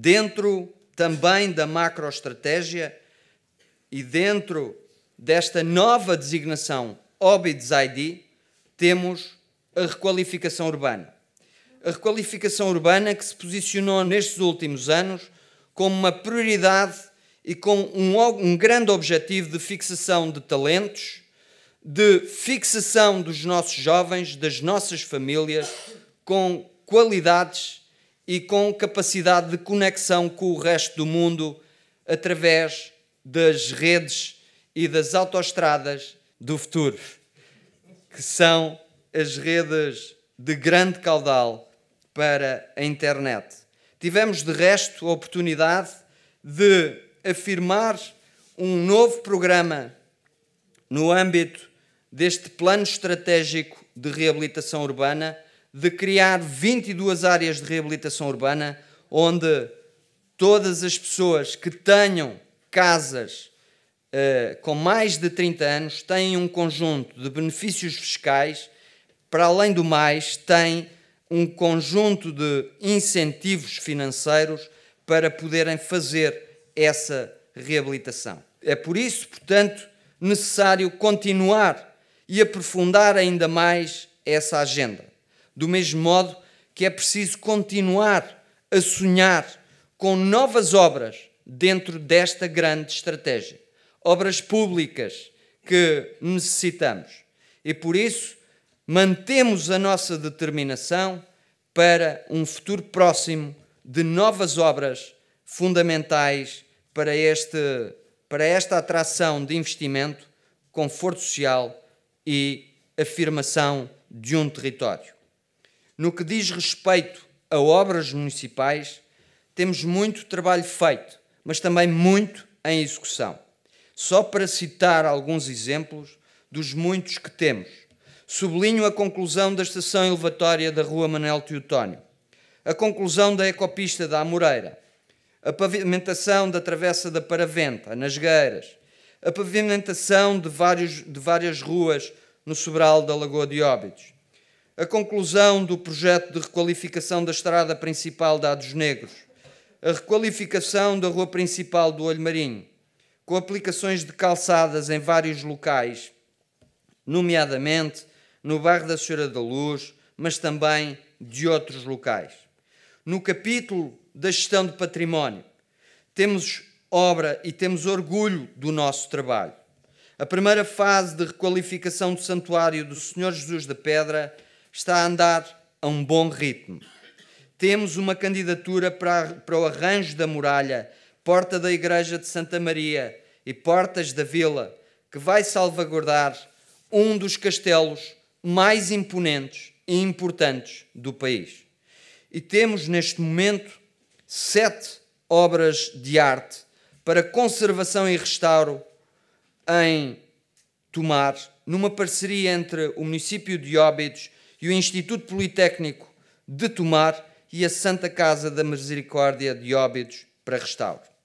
dentro também da macroestratégia e dentro desta nova designação Obids ID, temos a requalificação urbana. A requalificação urbana que se posicionou nestes últimos anos como uma prioridade e com um, um grande objetivo de fixação de talentos, de fixação dos nossos jovens, das nossas famílias, com qualidades e com capacidade de conexão com o resto do mundo através das redes e das autoestradas do futuro, que são as redes de grande caudal para a internet. Tivemos, de resto, a oportunidade de afirmar um novo programa no âmbito deste plano estratégico de reabilitação urbana de criar 22 áreas de reabilitação urbana onde todas as pessoas que tenham casas uh, com mais de 30 anos têm um conjunto de benefícios fiscais, para além do mais, têm um conjunto de incentivos financeiros para poderem fazer essa reabilitação. É por isso, portanto, necessário continuar e aprofundar ainda mais essa agenda. Do mesmo modo que é preciso continuar a sonhar com novas obras dentro desta grande estratégia. Obras públicas que necessitamos. E por isso, mantemos a nossa determinação para um futuro próximo de novas obras fundamentais para, este, para esta atração de investimento, conforto social e afirmação de um território. No que diz respeito a obras municipais, temos muito trabalho feito, mas também muito em execução. Só para citar alguns exemplos dos muitos que temos, sublinho a conclusão da estação elevatória da Rua Manel Teutónio, a conclusão da ecopista da Amoreira, a pavimentação da Travessa da Paraventa, nas Gueiras, a pavimentação de, vários, de várias ruas no Sobral da Lagoa de Óbidos, a conclusão do projeto de requalificação da estrada principal de Ados Negros, a requalificação da rua principal do Olho Marinho, com aplicações de calçadas em vários locais, nomeadamente no bairro da Senhora da Luz, mas também de outros locais. No capítulo da gestão de património, temos obra e temos orgulho do nosso trabalho. A primeira fase de requalificação do Santuário do Senhor Jesus da Pedra está a andar a um bom ritmo. Temos uma candidatura para, para o arranjo da muralha, porta da Igreja de Santa Maria e portas da vila, que vai salvaguardar um dos castelos mais imponentes e importantes do país. E temos neste momento sete obras de arte para conservação e restauro em Tomar, numa parceria entre o município de Óbidos e o Instituto Politécnico de Tomar e a Santa Casa da Misericórdia de Óbidos para restauro.